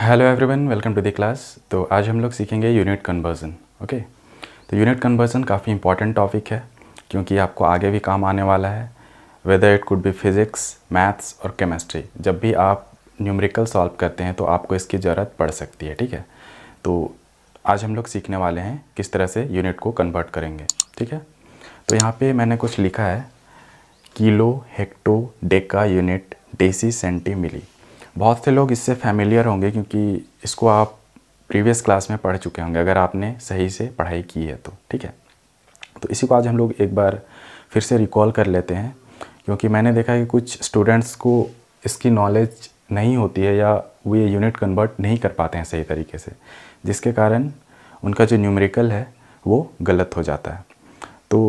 Hello everyone welcome to the class तो आज हम लोग सीखेंगे यूनिट कन्वर्जन ओके तो यूनिट कन्वर्जन काफ़ी इंपॉर्टेंट टॉपिक है क्योंकि आपको आगे भी काम आने वाला है whether it could be physics maths और केमिस्ट्री जब भी आप न्यूमरिकल सॉल्व करते हैं तो आपको इसकी ज़रूरत पड़ सकती है ठीक है तो आज हम लोग सीखने वाले हैं किस तरह से यूनिट को कन्वर्ट करेंगे ठीक है तो यहाँ पर मैंने कुछ लिखा है kilo hecto deca unit deci centi milli बहुत से लोग इससे फैमिलियर होंगे क्योंकि इसको आप प्रीवियस क्लास में पढ़ चुके होंगे अगर आपने सही से पढ़ाई की है तो ठीक है तो इसी को आज हम लोग एक बार फिर से रिकॉल कर लेते हैं क्योंकि मैंने देखा कि कुछ स्टूडेंट्स को इसकी नॉलेज नहीं होती है या वो ये यूनिट कन्वर्ट नहीं कर पाते हैं सही तरीके से जिसके कारण उनका जो न्यूमेरिकल है वो गलत हो जाता है तो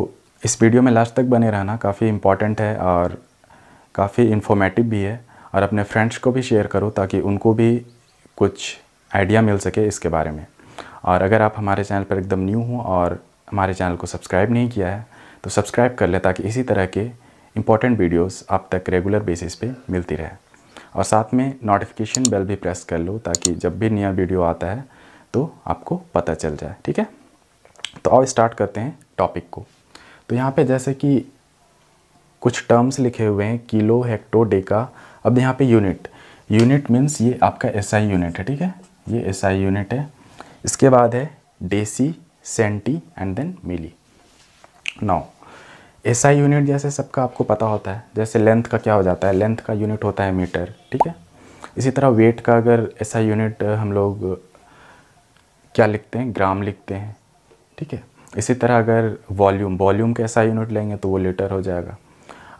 इस वीडियो में लास्ट तक बने रहना काफ़ी इम्पॉर्टेंट है और काफ़ी इन्फॉर्मेटिव भी है और अपने फ्रेंड्स को भी शेयर करो ताकि उनको भी कुछ आइडिया मिल सके इसके बारे में और अगर आप हमारे चैनल पर एकदम न्यू हो और हमारे चैनल को सब्सक्राइब नहीं किया है तो सब्सक्राइब कर लें ताकि इसी तरह के इंपॉर्टेंट वीडियोस आप तक रेगुलर बेसिस पे मिलती रहे और साथ में नोटिफिकेशन बेल भी प्रेस कर लो ताकि जब भी नया वीडियो आता है तो आपको पता चल जाए ठीक है तो अब स्टार्ट करते हैं टॉपिक को तो यहाँ पे जैसे कि कुछ टर्म्स लिखे हुए हैं किलो हेक्टो डेका अब यहाँ पे यूनिट यूनिट मीन्स ये आपका एसआई यूनिट है ठीक है ये एसआई यूनिट है इसके बाद है deci centi and then milli S SI unit जैसे सबका आपको पता होता है जैसे लेंथ का क्या हो जाता है लेंथ का यूनिट होता है मीटर ठीक है इसी तरह वेट का अगर ऐसा यूनिट हम लोग क्या लिखते हैं ग्राम लिखते हैं ठीक है इसी तरह अगर वॉल्यूम वॉल्यूम का ऐसा यूनिट लेंगे तो वो लीटर हो जाएगा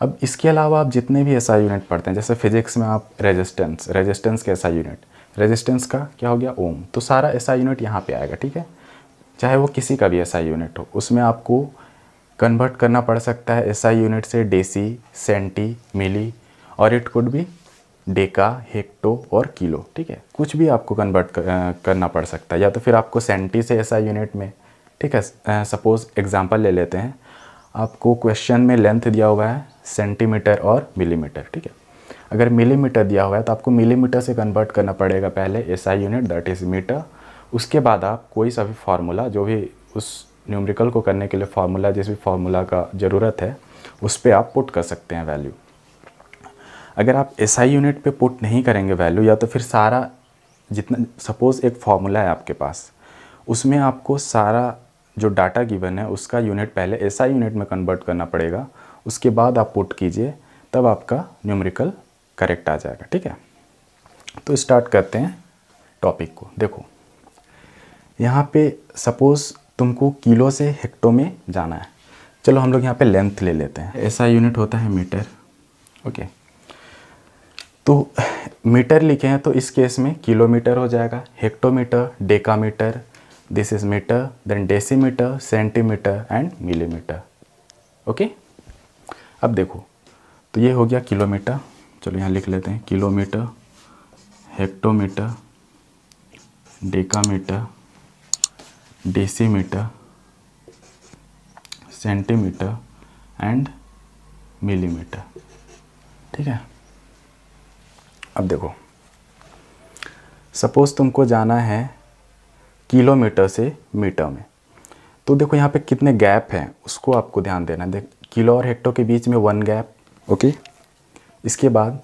अब इसके अलावा आप जितने भी ऐसा यूनिट पढ़ते हैं जैसे फिजिक्स में आप रेजिस्टेंस रेजिस्टेंस के ऐसा यूनिट रेजिस्टेंस का क्या हो गया ओम तो सारा ऐसा यूनिट यहाँ पे आएगा ठीक है चाहे वो किसी का भी ऐसा यूनिट हो उसमें आपको कन्वर्ट करना पड़ सकता है ऐसा यूनिट से डेसी सेंटी मिली और इट कुड भी डेका हेक्टो और किलो ठीक है कुछ भी आपको कन्वर्ट करना पड़ सकता है या तो फिर आपको सेंटी से ऐसा यूनिट में ठीक है सपोज़ एग्ज़ाम्पल ले लेते हैं आपको क्वेश्चन में लेंथ दिया हुआ है सेंटीमीटर और मिलीमीटर ठीक है अगर मिलीमीटर दिया हुआ है तो आपको मिलीमीटर से कन्वर्ट करना पड़ेगा पहले S I unit that is metre उसके बाद आप कोई सा भी फार्मूला जो भी उस न्यूमरिकल को करने के लिए फार्मूला जिस भी फार्मूला का ज़रूरत है उस पर आप पुट कर सकते हैं वैल्यू अगर आप एस आई यूनिट पर पुट नहीं करेंगे वैल्यू या तो फिर सारा जितना सपोज़ एक फार्मूला है आपके पास उसमें आपको सारा जो डाटा गिवन है उसका यूनिट पहले एस आई यूनिट में कन्वर्ट करना पड़ेगा उसके बाद आप पुट कीजिए तब आपका न्यूमरिकल करेक्ट आ जाएगा ठीक है तो स्टार्ट करते हैं टॉपिक को देखो यहाँ पे सपोज़ तुमको किलो से हेक्टो में जाना है चलो हम लोग यहाँ पे लेंथ ले लेते हैं ऐसा यूनिट होता है मीटर ओके तो मीटर लिखे हैं तो इस केस में किलोमीटर हो जाएगा hectometre decametre this is metre then decimetre centimetre and millimetre okay अब देखो तो ये हो गया किलोमीटर चलो यहाँ लिख लेते हैं kilometre hectometre decametre decimetre centimetre and millimetre ठीक है अब देखो सपोज़ तुमको जाना है किलोमीटर से मीटर में तो देखो यहाँ पे कितने गैप हैं उसको आपको ध्यान देना देख किलो और हेक्टो के बीच में वन गैप ओके इसके बाद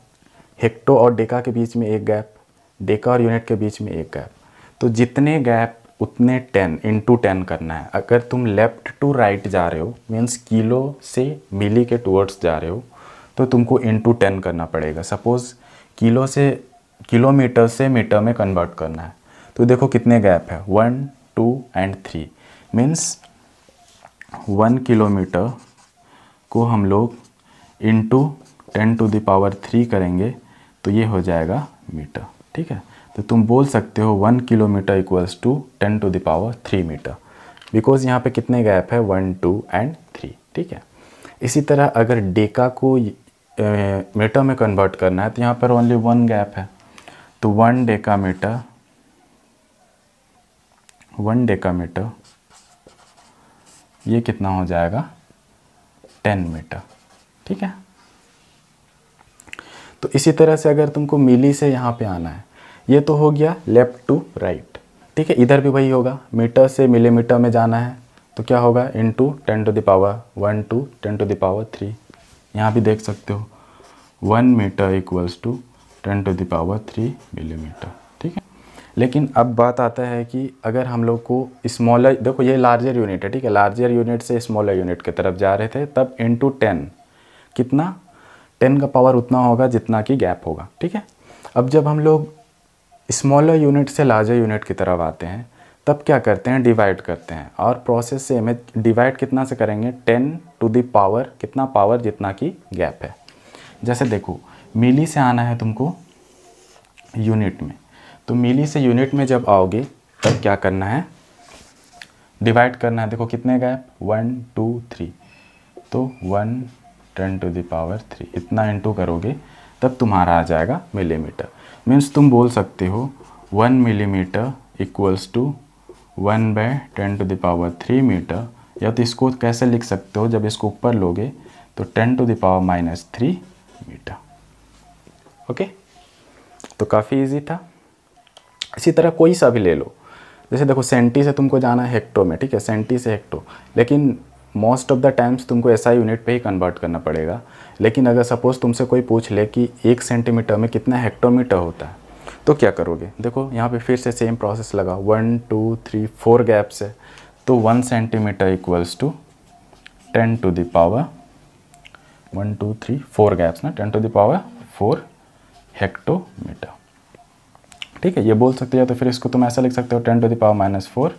हेक्टो और डेका के बीच में एक गैप डेका और यूनिट के बीच में एक गैप तो जितने गैप उतने टेन इंटू टेन करना है अगर तुम लेफ्ट टू राइट जा रहे हो मीन्स किलो से मिली के टूवर्ड्स जा रहे हो तो तुमको इन टू टेन करना पड़ेगा सपोज़ किलो से किलोमीटर से मीटर में कन्वर्ट करना है तो देखो कितने गैप है one two and three means one kilometre को हम लोग into ten to the power three करेंगे तो ये हो जाएगा मीटर ठीक है तो तुम बोल सकते हो one kilometre equals to ten to the power three metre because यहाँ पे कितने गैप है वन टू एंड थ्री ठीक है इसी तरह अगर डेका को मीटर में कन्वर्ट करना है तो यहाँ पर ओनली वन गैप है तो one decametre one decametre ये कितना हो जाएगा टेन मीटर ठीक है तो इसी तरह से अगर तुमको मिली से यहाँ पे आना है ये तो हो गया लेफ़्ट टू राइट ठीक है इधर भी वही होगा मीटर से मिलीमीटर में जाना है तो क्या होगा into ten to the power one to ten to the power three यहाँ भी देख सकते हो one metre equals to ten to the power three millimetre लेकिन अब बात आता है कि अगर हम लोग को स्मॉलर देखो ये लार्जर यूनिट है ठीक है लार्जर यूनिट से स्मॉलर यूनिट की तरफ जा रहे थे तब इंटू टेन कितना टेन का पावर उतना होगा जितना कि गैप होगा ठीक है अब जब हम लोग स्मॉलर यूनिट से लार्जर यूनिट की तरफ आते हैं तब क्या करते हैं डिवाइड करते हैं और प्रोसेस से हमें डिवाइड कितना से करेंगे टेन टू दी पावर कितना पावर जितना कि गैप है जैसे देखो मिली से आना है तुमको यूनिट में तो मिली से यूनिट में जब आओगे तब क्या करना है डिवाइड करना है देखो कितने गैप वन टू थ्री तो one ten to the power three इतना इंटू करोगे तब तुम्हारा आ जाएगा मिलीमीटर मीन्स तुम बोल सकते हो one millimetre equals to one by ten to the power three metre या तो इसको कैसे लिख सकते हो जब इसको ऊपर लोगे तो ten to the power minus three metre okay तो काफ़ी इजी था इसी तरह कोई सा भी ले लो जैसे देखो सेंटी से तुमको जाना है हेक्टो में ठीक है सेंटी से हेक्टो लेकिन मोस्ट ऑफ़ द टाइम्स तुमको ऐसा यूनिट पे ही कन्वर्ट करना पड़ेगा लेकिन अगर सपोज़ तुमसे कोई पूछ ले कि एक सेंटीमीटर में कितना हेक्टोमीटर होता है तो क्या करोगे देखो यहाँ पे फिर से सेम प्रोसेस लगा one two three four gaps है तो one centimetre equals to ten to the power one two three four gaps ना ten to the power four hectometre ठीक है ये बोल सकते हो तो फिर इसको तुम ऐसा लिख सकते हो ten to the power minus four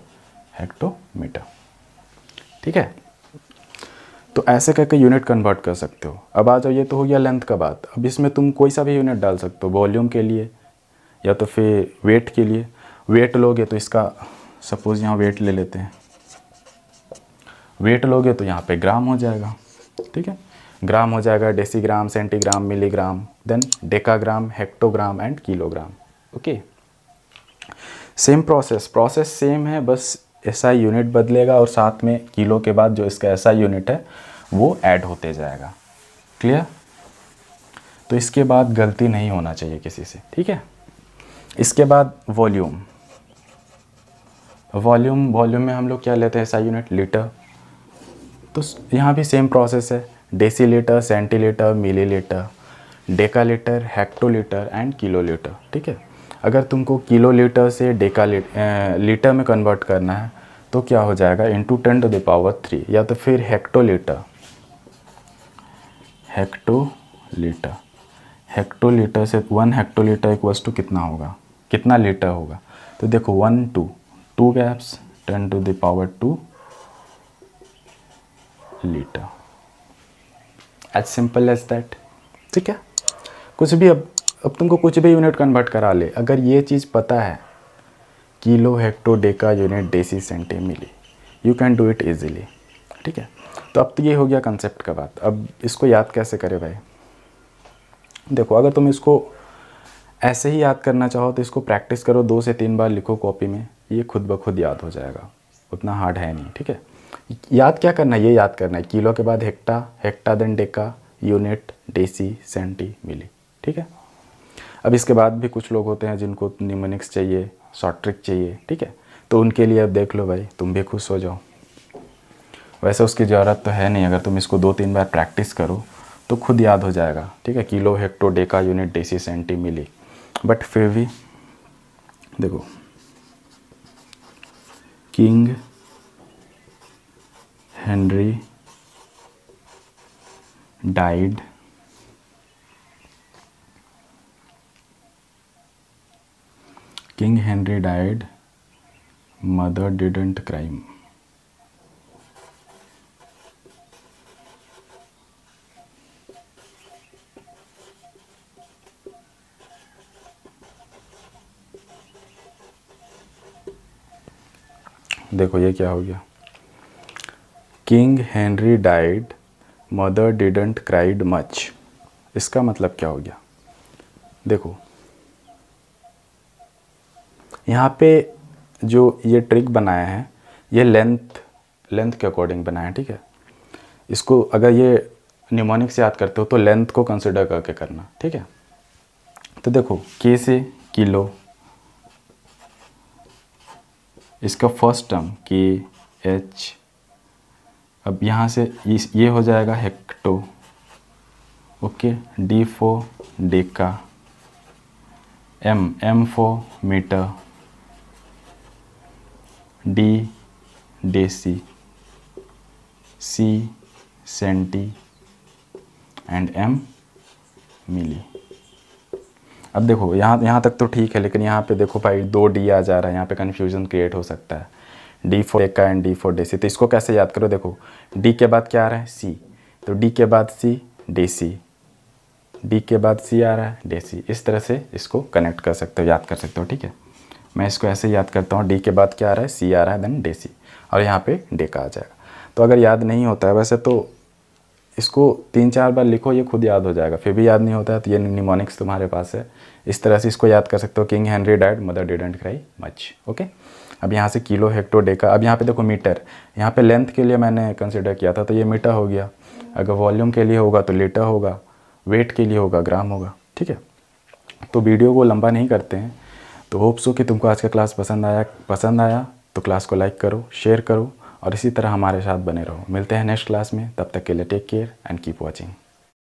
hectometre ठीक है तो ऐसे करके यूनिट कन्वर्ट कर सकते हो अब आ जाओ ये तो हो गया लेंथ का बात अब इसमें तुम कोई सा भी यूनिट डाल सकते हो वॉल्यूम के लिए या तो फिर वेट के लिए वेट लोगे तो इसका सपोज़ यहाँ वेट ले लेते हैं वेट लोगे तो यहाँ पे ग्राम हो जाएगा ठीक है ग्राम हो जाएगा decigram centigram milligram then decagram hectogram and kilogram okay okay? Same process process same है बस ऐसा यूनिट बदलेगा और साथ में किलो के बाद जो इसका ऐसा यूनिट है वो ऐड होते जाएगा क्लियर तो इसके बाद गलती नहीं होना चाहिए किसी से ठीक है इसके बाद वॉल्यूम वॉल्यूम वॉल्यूम में हम लोग क्या लेते हैं ऐसा यूनिट लीटर तो यहाँ भी सेम प्रोसेस है decilitre centilitre millilitre decalitre hectolitre and kilolitre ठीक है अगर तुमको किलो लीटर से डेका लीटर में कन्वर्ट करना है तो क्या हो जाएगा into ten to the power three या तो फिर लीटर हेक्टो लीटर से वन लीटर इक्वल्स टू कितना होगा कितना लीटर होगा तो देखो one two two gaps ten to the power two litre as simple as that ठीक है कुछ भी अब अब तुमको कुछ भी यूनिट कन्वर्ट करा ले अगर ये चीज़ पता है kilo hecto deca unit deci centi milli you can do it easily ठीक है तो अब तो ये हो गया कंसेप्ट का बात अब इसको याद कैसे करें भाई देखो अगर तुम इसको ऐसे ही याद करना चाहो तो इसको प्रैक्टिस करो दो से तीन बार लिखो कॉपी में ये खुद ब खुद याद हो जाएगा उतना हार्ड है नहीं ठीक है याद क्या करना है ये याद करना है किलो के बाद hecto hecto then deca unit deci centi milli ठीक है अब इसके बाद भी कुछ लोग होते हैं जिनको निमोनिक्स चाहिए शॉर्ट ट्रिक चाहिए ठीक है तो उनके लिए अब देख लो भाई तुम भी खुश हो जाओ वैसे उसकी ज़रूरत तो है नहीं अगर तुम इसको दो तीन बार प्रैक्टिस करो तो खुद याद हो जाएगा ठीक है kilo hecto deca unit deci centi milli but फिर भी देखो King Henry died King Henry died, mother didn't crime देखो ये क्या हो गया King Henry died mother didn't cried much इसका मतलब क्या हो गया देखो यहाँ पे जो ये ट्रिक बनाया है ये लेंथ लेंथ के अकॉर्डिंग बनाया है ठीक है इसको अगर ये न्यूमोनिक से याद करते हो तो लेंथ को कंसिडर करके करना ठीक है तो देखो के से किलो इसका फर्स्ट टर्म के एच अब यहाँ से ये हो जाएगा hecto okay D for deca M M for metre D DC C centi and M milli अब देखो यहाँ यहाँ तक तो ठीक है लेकिन यहाँ पे देखो भाई दो डी आ जा रहा है यहाँ पे कन्फ्यूजन क्रिएट हो सकता है डी फोर एक का and D for deci तो इसको कैसे याद करो देखो डी के बाद क्या आ रहा है सी तो डी के बाद सी डे सी डी के बाद सी आ रहा है डे सी इस तरह से इसको कनेक्ट कर सकते हो याद कर सकते हो ठीक है मैं इसको ऐसे याद करता हूँ डी के बाद क्या आ रहा है सी आ रहा है देन डे सी और यहाँ पे डे का आ जाएगा तो अगर याद नहीं होता है वैसे तो इसको तीन चार बार लिखो ये खुद याद हो जाएगा फिर भी याद नहीं होता है तो ये निमोनिक्स तुम्हारे पास है इस तरह से इसको याद कर सकते हो King Henry died mother didn't cry much okay अब यहाँ से किलो हेक्टो डे का अब यहाँ पे देखो मीटर यहाँ पे लेंथ के लिए मैंने कंसिडर किया था तो ये मीटर हो गया अगर वॉल्यूम के लिए होगा तो लीटर होगा वेट के लिए होगा ग्राम होगा ठीक है तो वीडियो को लंबा नहीं करते हैं तो होप्स हो कि तुमको आज का क्लास पसंद आया पसंद आया तो क्लास को लाइक करो शेयर करो और इसी तरह हमारे साथ बने रहो मिलते हैं नेक्स्ट क्लास में तब तक के लिए take care and keep watching